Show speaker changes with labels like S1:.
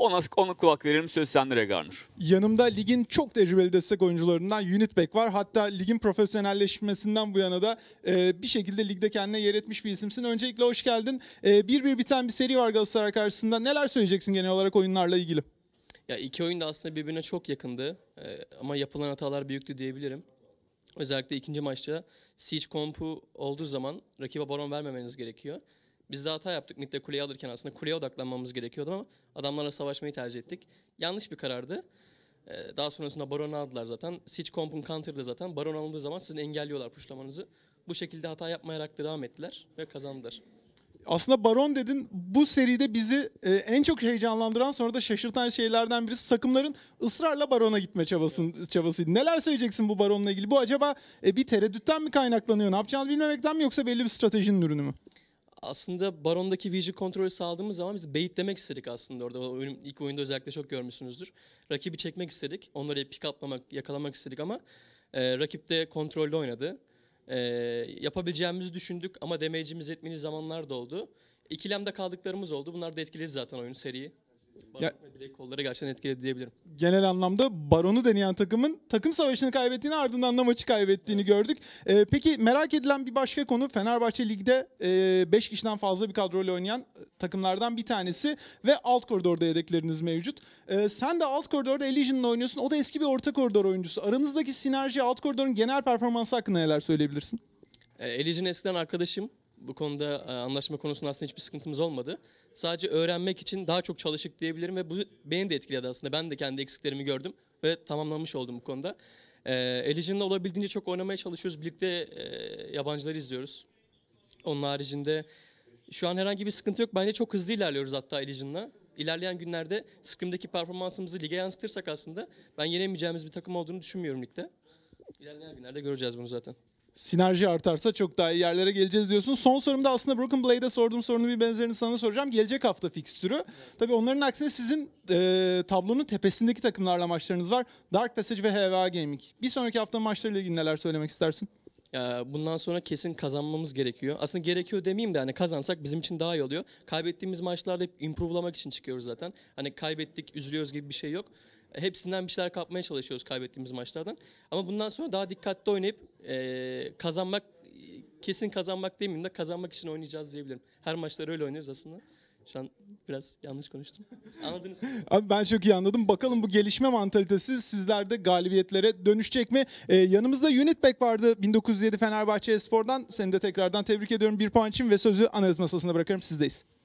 S1: Ona, ona kulak verelim söz sende Regarner. Yanımda ligin çok tecrübeli destek oyuncularından Unitback var. Hatta ligin profesyonelleşmesinden bu yana da e, bir şekilde ligde kendine yer etmiş bir isimsin. Öncelikle hoş geldin. E, bir bir biten bir seri var Galatasaray karşısında. Neler söyleyeceksin genel olarak oyunlarla ilgili?
S2: Ya iki oyun da aslında birbirine çok yakındı. E, ama yapılan hatalar büyüktü diyebilirim. Özellikle ikinci maçta siege kompu olduğu zaman rakibe baron vermemeniz gerekiyor. Biz de hata yaptık midde kuleyi alırken aslında kuleye odaklanmamız gerekiyordu ama adamlarla savaşmayı tercih ettik. Yanlış bir karardı. Ee, daha sonrasında Baron'u aldılar zaten. Siege Comp'un counter'da zaten. Baron alındığı zaman sizin engelliyorlar puşlamanızı. Bu şekilde hata yapmayarak da devam ettiler ve kazandılar.
S1: Aslında Baron dedin bu seride bizi e, en çok heyecanlandıran sonra da şaşırtan şeylerden birisi takımların ısrarla Baron'a gitme çabasın, çabasıydı. Neler söyleyeceksin bu Baron'la ilgili? Bu acaba e, bir tereddütten mi kaynaklanıyor? Ne yapacağını bilmemekten mi yoksa belli bir stratejinin ürünü mü?
S2: aslında Baron'daki Vision kontrolü sağladığımız zaman biz beyitlemek istedik aslında orada. O oyun, ilk oyunda özellikle çok görmüşsünüzdür. Rakibi çekmek istedik. Onları pick up'lamak, yakalamak istedik ama e, rakip de kontrollü oynadı. E, yapabileceğimizi düşündük ama damage'imiz etmeni zamanlar da oldu. İkilemde kaldıklarımız oldu. Bunlar da etkiledi zaten oyun seriyi. Ya, direkt kolları gerçekten etkiledi diyebilirim.
S1: Genel anlamda Baron'u deneyen takımın takım savaşını kaybettiğini ardından da maçı kaybettiğini gördük. Ee, peki merak edilen bir başka konu Fenerbahçe Lig'de 5 e, kişiden fazla bir kadroyla oynayan e, takımlardan bir tanesi ve alt koridorda yedekleriniz mevcut. Ee, sen de alt koridorda Elysion'la oynuyorsun. O da eski bir orta koridor oyuncusu. Aranızdaki sinerji alt koridorun genel performansı hakkında neler söyleyebilirsin?
S2: E, Elysion eskiden arkadaşım bu konuda e, anlaşma konusunda aslında hiçbir sıkıntımız olmadı. Sadece öğrenmek için daha çok çalışık diyebilirim ve bu beni de etkiledi aslında. Ben de kendi eksiklerimi gördüm ve tamamlamış oldum bu konuda. E, Elijin'le olabildiğince çok oynamaya çalışıyoruz. Birlikte e, yabancıları izliyoruz. Onun haricinde şu an herhangi bir sıkıntı yok. Bence çok hızlı ilerliyoruz hatta Elijin'le. İlerleyen günlerde Scrim'deki performansımızı lige yansıtırsak aslında ben yenemeyeceğimiz bir takım olduğunu düşünmüyorum ligde. İlerleyen günlerde göreceğiz bunu zaten
S1: sinerji artarsa çok daha iyi yerlere geleceğiz diyorsun. Son sorumda aslında Broken Blade'e sorduğum sorunu bir benzerini sana soracağım. Gelecek hafta fikstürü. Evet. Tabii onların aksine sizin e, tablonun tepesindeki takımlarla maçlarınız var. Dark Passage ve HVA Gaming. Bir sonraki hafta maçlarıyla ilgili neler söylemek istersin? Ya bundan sonra kesin kazanmamız gerekiyor. Aslında gerekiyor
S2: demeyeyim de hani kazansak bizim için daha iyi oluyor. Kaybettiğimiz maçlarda hep improvelamak için çıkıyoruz zaten. Hani kaybettik, üzülüyoruz gibi bir şey yok. Hepsinden bir şeyler kapmaya çalışıyoruz kaybettiğimiz maçlardan. Ama bundan sonra daha dikkatli oynayıp e, kazanmak, kesin kazanmak demeyeyim de kazanmak için oynayacağız diyebilirim. Her maçları öyle oynuyoruz aslında. Şu an biraz yanlış konuştum. Anladınız.
S1: Abi ben çok iyi anladım. Bakalım bu gelişme mantalitesi sizlerde galibiyetlere dönüşecek mi? Ee, yanımızda Unit Bek vardı 1907 Fenerbahçe Espor'dan. Seni de tekrardan tebrik ediyorum bir puan için ve sözü analiz masasına bırakıyorum. Sizdeyiz.